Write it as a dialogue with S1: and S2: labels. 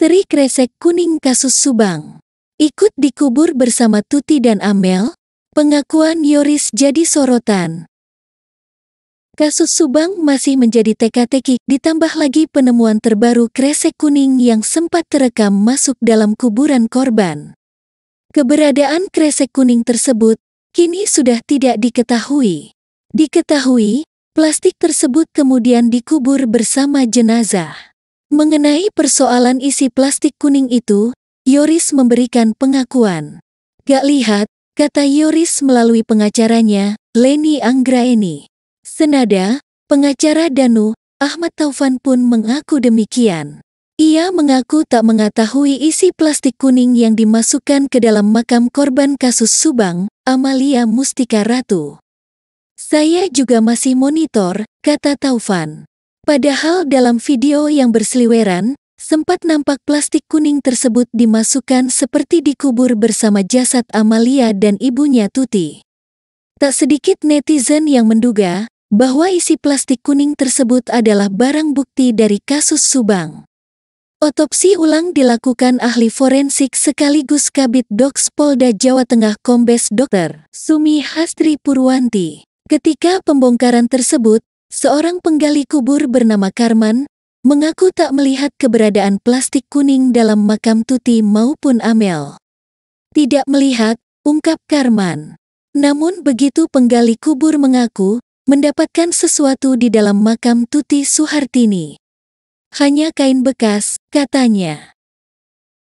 S1: misteri kresek kuning kasus Subang. Ikut dikubur bersama Tuti dan Amel, pengakuan Yoris jadi sorotan. Kasus Subang masih menjadi teka-teki, ditambah lagi penemuan terbaru kresek kuning yang sempat terekam masuk dalam kuburan korban. Keberadaan kresek kuning tersebut kini sudah tidak diketahui. Diketahui, plastik tersebut kemudian dikubur bersama jenazah. Mengenai persoalan isi plastik kuning itu, Yoris memberikan pengakuan. Gak lihat, kata Yoris melalui pengacaranya, Leni Anggraeni. Senada, pengacara Danu, Ahmad Taufan pun mengaku demikian. Ia mengaku tak mengetahui isi plastik kuning yang dimasukkan ke dalam makam korban kasus Subang, Amalia Mustika Ratu. Saya juga masih monitor, kata Taufan. Padahal dalam video yang berseliweran, sempat nampak plastik kuning tersebut dimasukkan seperti dikubur bersama jasad Amalia dan ibunya Tuti. Tak sedikit netizen yang menduga bahwa isi plastik kuning tersebut adalah barang bukti dari kasus Subang. Otopsi ulang dilakukan ahli forensik sekaligus Kabit Doks Polda Jawa Tengah Kombes Dr. Sumi Hastri Purwanti. Ketika pembongkaran tersebut, seorang penggali kubur bernama Karman mengaku tak melihat keberadaan plastik kuning dalam makam Tuti maupun Amel. Tidak melihat, ungkap Karman. Namun begitu penggali kubur mengaku, mendapatkan sesuatu di dalam makam Tuti Suhartini. Hanya kain bekas, katanya.